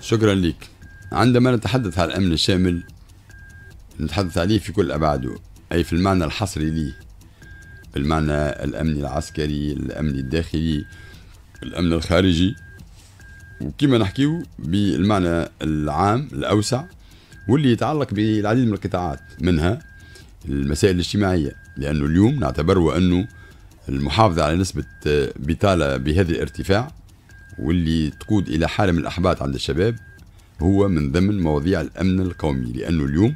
شكرا لك عندما نتحدث عن الأمن الشامل نتحدث عليه في كل أبعاده أي في المعنى الحصري ليه بالمعنى الأمن العسكري الأمن الداخلي الأمن الخارجي وكما نحكيه بالمعنى العام الأوسع واللي يتعلق بالعديد من القطاعات منها المسائل الاجتماعية لأنه اليوم نعتبر أنه المحافظة على نسبة بطالة بهذا الارتفاع واللي تقود إلى حالة من الأحباط عند الشباب هو من ضمن مواضيع الأمن القومي لأنه اليوم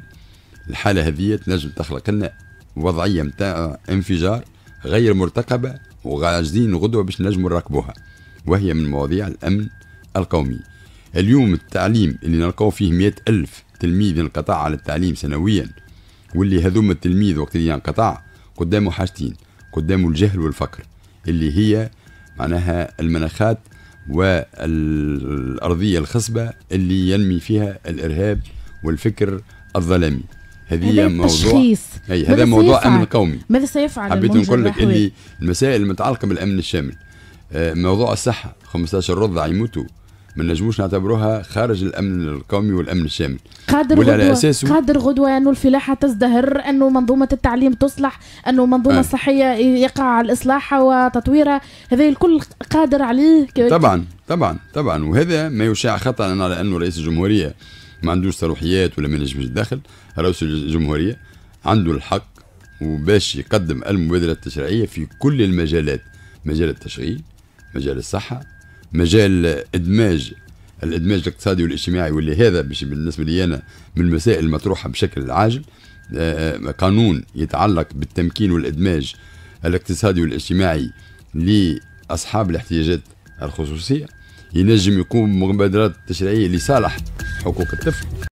الحالة هذه تنجم تخلق لنا وضعية متاع انفجار غير مرتقبة وعاجزين غدوة باش نجموا نراقبوها وهي من مواضيع الأمن القومي اليوم التعليم اللي نلقاو فيه مئة ألف تلميذ انقطع على التعليم سنويا واللي هذوم التلميذ وقت اللي انقطع قدامه حاجتين قدامه الجهل والفقر اللي هي معناها المناخات والأرضية الخصبة اللي ينمي فيها الإرهاب والفكر الظلامي هذه موضوع هي هذا موضوع سيفعل. امن قومي ماذا سيفعل حبيت نقول لك اللي المسائل المتعلقه بالامن الشامل آه، موضوع الصحه 15 رضع يموتوا ما نجموش نعتبروها خارج الامن القومي والامن الشامل قادر ولا على اساسه قادر غدوه انه الفلاحه تزدهر انه منظومه التعليم تصلح انه المنظومه آه. الصحيه يقع الاصلاح وتطويرها هذا الكل قادر عليه طبعا طبعا طبعا وهذا ما يشاع خطا على انه رئيس الجمهوريه ما عندوش صلاحيات ولا ما ينجمش دخل رئيس الجمهوريه عنده الحق وباش يقدم المبادره التشريعيه في كل المجالات مجال التشغيل مجال الصحه مجال ادماج الادماج الاقتصادي والاجتماعي واللي هذا باش بالنسبه لي انا من المسائل المطروحه بشكل عاجل آه، قانون يتعلق بالتمكين والادماج الاقتصادي والاجتماعي لاصحاب الاحتياجات الخصوصيه ينجم يقوم بمبادرات تشريعيه لصالح حقوق الطفل